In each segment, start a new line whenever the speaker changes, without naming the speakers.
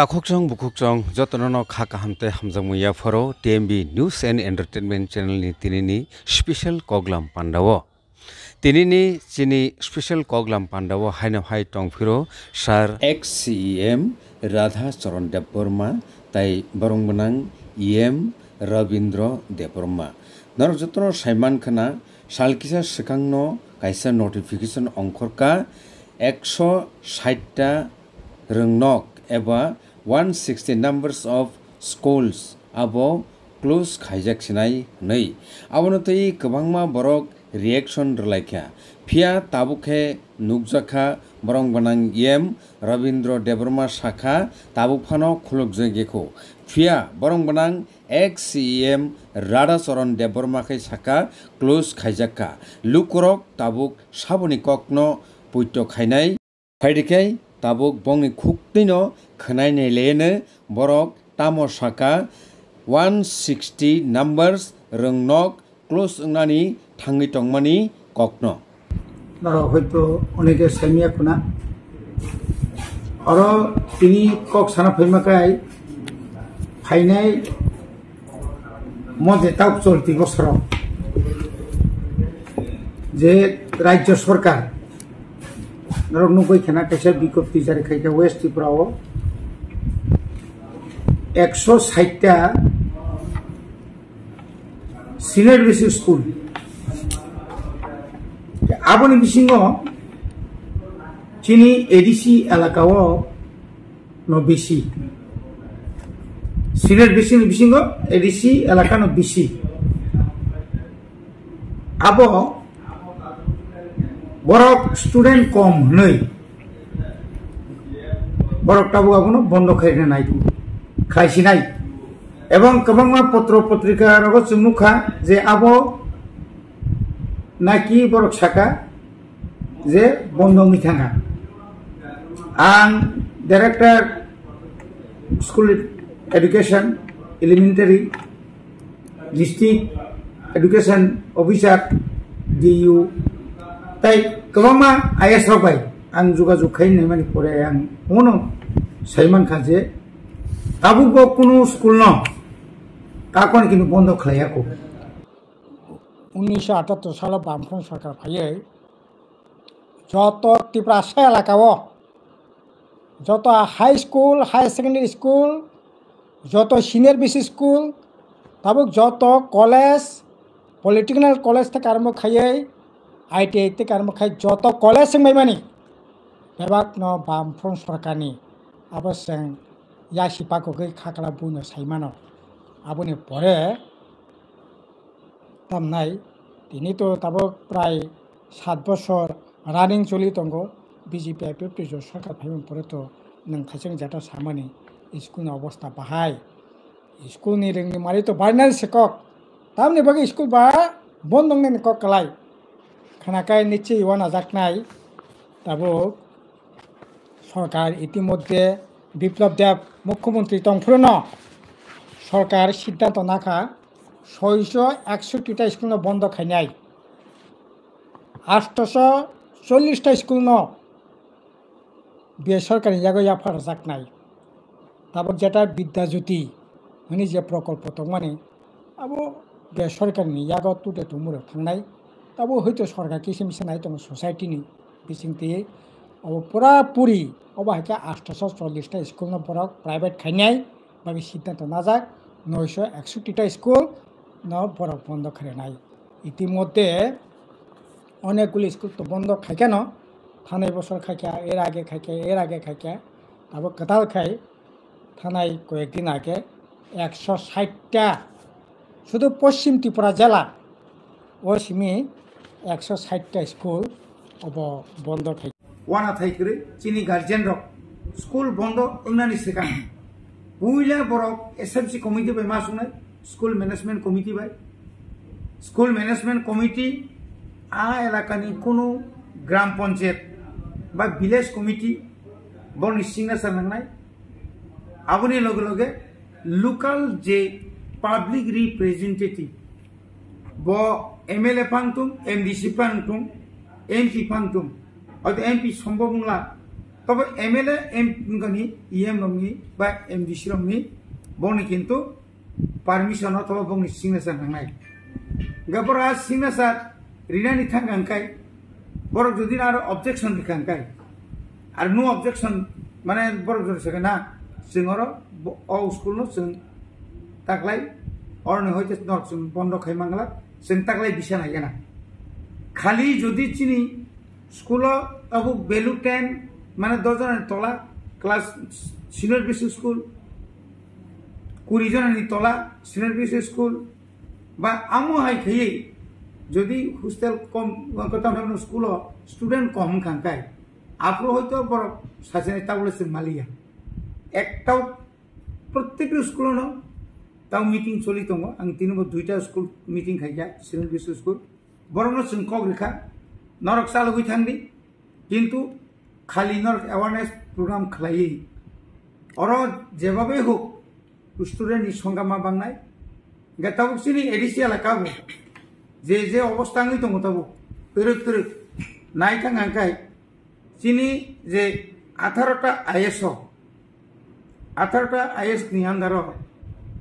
তা খুকচং বুকুকচং যতন খাকা হামতে হামজা মুইয়া ফরো টিএমবি নিউজ এন্ড এন্টারটেনমেন্ট চ্যানেলনি তিনি স্পেশাল কগলাম পান্ডাও তিনি চিনি স্পেশাল কগলাম পান্ডাও হাইনাম হাই টংফিরো sir ex C M Radhacharan Debbarma তাই বরং বনাং ইএম রবীন্দ্র দেববর্মা নর যত্ন সাইমান খানা সালকিসা সেখাংন কাইসা নোটিফিকেশন অংখরকা একশো ষাটটা রংনক এবার 160 numbers of schools abo close khaijak sinai nei abono tei kwbangma borok reaction rlaikha phia tabukhe nukjakha borong banang yem rabindra deborma shakha tabuphano khulukjagekho phia borong banang xcem radhacharan deborma khai shakha close khaijakha lukorok tabuk saboni kokno পুত্য খাইনাই ফাইডিকাই tabuk bongni khukteino khwnai ni leno borok one sixty 160 numbers rwngnok close ওনানি থাঙ্গি টংমানি কগ্ন
ধরো হয়তো অনেকে সাইমিয়া খুনা আরো তিনি কক সানা ফৈমাকাই ফাইনাই মধ্যে তাও চলতি বছর যে রাজ্য সরকার નરોગનું કોઈ ખેના કશે વિકપ્તિ જ્યારે ખાઈ કે વેસ્ટ ત્રિપુરાઓ একশো ষাটটা সিলেট বিসি স্কুল আবনি বিসিংহ চিনি এডিসি এলাকাও ন বিসি সিলেট বিসি বিসিংহ এডিসি এলাকা ন বিসি আবহ বরফ স্টুডেন্ট কম নই বরকটাবু আপন বন্ধ খাইনে নাই খাইছি নাই এবং কেবল পত্র পত্রিকার মুখা যে আব নাকি বরফ সাকা যে বন্ধ মিথাঙা আং director school education elementary district education officer ডিইউ তাই गोबां आइएस आवबाय आं जगाजग মানে मानिपुरे আনো हनो খান যে তাবু কোনো স্কুল ন কাকন কিন্তু বন্ধ খাই खालायाखौ
উনিশশো আটাত্তর সালে বামফ্রন্ট সরকার ফাইয়ে যত ত্রিপ্রাশা এলাকাও যত high school higher secondary school যত সিনিয়র বিসি স্কুল তাবুক যত কলেজ পলিটেকনিক কলেজ থেকে আরম্ভ খাইয়ে आइटिआई आरम्भ जत कलेज सिंह मानी बेबाक न बामफ्रम सरकारनि आबो जों यासिपाखौ गै खाग्ला बुनो साइमानो आबोनि परे दामनाय दिनैथ' दाबो প্রায় সাত বছর রানিং চলি দङ বিজেপি आइपि प्रिज सरकार फैमोन परेथ' नोंखायजों जाहाथे सामानि স্কুলनि অবস্থা বাহাই স্কুলनि रोंनि माने তো बारनाय শিকক তামনি बागै স্কুল बा बन्द दंनि निकक कलाय খানাকায় নিচ্ছে না যাক নাই তাব সরকার ইতিমধ্যে বিপ্লব দেব মুখ্যমন্ত্রী তংফুরন সরকার সিদ্ধান্ত না খা ছয়শ একষট্টিটা স্কুল বন্ধ খাই নাই আষ্টশ চল্লিশটা স্কুল বেসরকারি জায়গায় যাক নাই তারপর যেটা বিদ্যাজ্যোতি মানে যে প্রকল্প তো মানে আবু বেসরকারি জায়গা তুটে তুমুরে থাंनाय তবু হয়তো সরকার কিছু মিশে নাই তোমার সোসাইটি নেই বিচিং দিয়ে অব পুরাপুরি অব হাতে আটশো চল্লিশটা স্কুল নপরক প্রাইভেট খাই নাই বা সিদ্ধান্ত না যাক নয়শো একষট্টিটা স্কুল নপরক বন্ধ খাই নাই ইতিমধ্যে অনেকগুলি স্কুল তো বন্ধ খাই কেন থানায় বছর খাইকা এর আগে খাইকা এর আগে খাইকা তারপর কেতাল খাই থানায় কয়েকদিন আগে একশো ষাটটা শুধু পশ্চিম ত্রিপুরা জেলা ও একশো ষাটটা স্কুল
বন্ধ থাকি ওয়ানা থাইকরে চিনি গার্জেন রক স্কুল বন্ধ অন্যান্য সেখানে পুইলা Borok S M C committee বাই মা শুনে স্কুল ম্যানেজমেন্ট কমিটি বাই স্কুল ম্যানেজমেন্ট কমিটি আ এলাকানি কোনো গ্রাম পঞ্চায়েত বা ভিলেজ কমিটি বড় নিশ্চিঙ্গা সামনাই আগুনের লগে লগে লোকাল যে public representative bo MLA pangtum, MDC pangtum, MP pangtum, atau MP sombo mula. Tapi MLA M ngani, EM ngani, ba MDC ngani, bo ni kinto permission atau bo ni signature ngai. Gapora signature, rina ni thang ngai. Borok jadi naro objection di ngai. Ar no objection, mana borok jadi sekarang singoro, oh school no sing, tak lay, orang ni hoi jadi not sing, bondok hai manggalat, চিন্তা ବିଷା ନାହିଁ নাই না খালি যদি চিনি school Abu বেলু ten মানে দশজনের তলা ক্লাস সিনিয়র ବିସି স্কুল কুড়ি জনের তলা সিনিয়র বিসি স্কুল বা আমু হাই খেয়ে যদি হোস্টেল কম কথা স্কুল স্টুডেন্ট কম খাঙ্কায় আপনার হয়তো বড় সাচেন তা বলেছেন মালিয়া একটাও প্রত্যেকটি স্কুল ताउ मिटिं सलि दङ आं दिनबो दुइटा स्कुल मिटिं खायजा सेल्फ बिस स्कुल बरनो जोंखौ रेखा नरक सालुगै थांदि কিন্তু খালি নরক অ্যাওয়ারনেস প্রোগ্রাম খালাইয়েই অর যেভাবে হোক স্টুডেন্ট সংগ্রামা বাংনায় গেতাবুক চিনি এডিসি এলাকাবো যে যে অবস্থা আঙি দङ তাবো পেরুক পেরুক নাই থাঙ্গাঙ্কাই চিনি যে আঠারোটা আইএস আঠারোটা আইএস নি আন্দার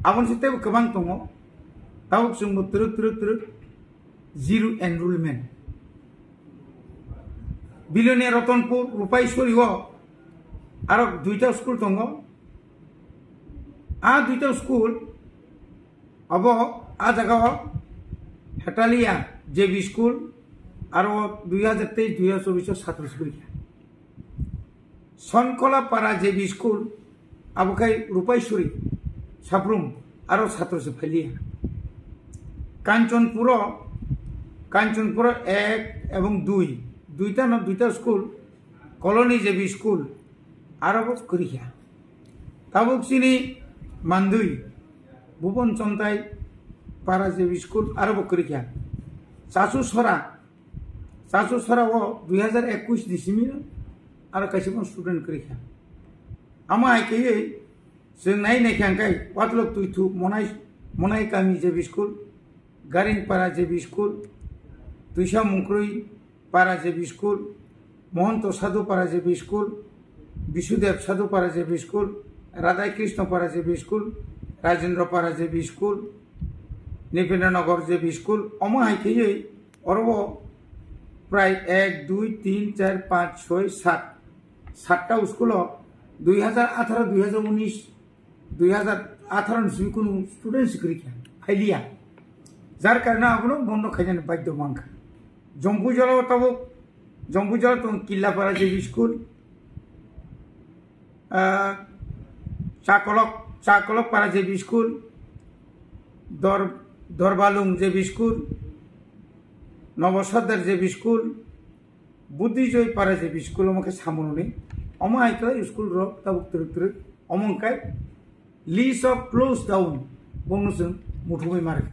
아몬시테브 그방 동어 다욱 승부 트럭 트럭 트럭 জিরো এনরোলমেন্ট বিলিয়নিয়া রতনপুর রূপাই স্কুল ইহ আর দুইটা স্কুল দङ আ দুইটা স্কুল অব আ জায়গা হেটালিয়া জে বি স্কুল আর দুই হাজার তেইশ দুই হাজার চব্বিশের ছাত্র স্কুল সনকলা পাড়া জে বি স্কুল আবকাই রূপাইশ্বরী সাপ্রুম আরও ছাত্র ফেলিয়া কাঞ্চনপুর কাঞ্চনপুর এক এবং দুই দুইটা না দুইটা স্কুল কলোনি জেবি স্কুল আরব করিয়া তাবুক চিনি মান্দুই ভুবন চন্দাই পাড়া জেবি স্কুল আরব করিয়া চাচু সরা চাচু সরা ও দুই হাজার একুশ ডিসেম্বর আর কাছে স্টুডেন্ট করিয়া আমায় কে Sungnai ne kyangkai patlok tu tu monai monai kami je biskul garin para je biskul tuisha munkrui para je biskul Mahanta সাধু পারাজীবী স্কুল বিশুদেব সাধু পারাজীবী স্কুল রাধাকৃষ্ণ পারাজীবী স্কুল রাজেন্দ্র পারাজীবী স্কুল নৃপেন্দ্রনগর জেবি স্কুল অমাহাইকেই অরব প্রায় এক দুই তিন চার পাঁচ ছয় সাত সাতটা স্কুল দুই হাজার আঠারো দুই হাজার উনিশ দুই হাজার আঠারো নিশ্চয়ই কোনো স্টুডেন্ট শিক্ষা ফাইলিয়া যার কারণে আপনার বন্ধ খাইজানে বাধ্য মাংখা জম্বু জল তব জম্বু জল তো কিল্লাপাড়া যে স্কুল চাকলক চাকলক পাড়া যে স্কুল দর দরবালুং যে স্কুল নবসর্দার যে স্কুল বুদ্ধিজয়ী পাড়া যে স্কুল আমাকে সামনে অমায়িক স্কুল রক্তাভুক্ত অমঙ্কায় lease of close down bonus mutu mai mare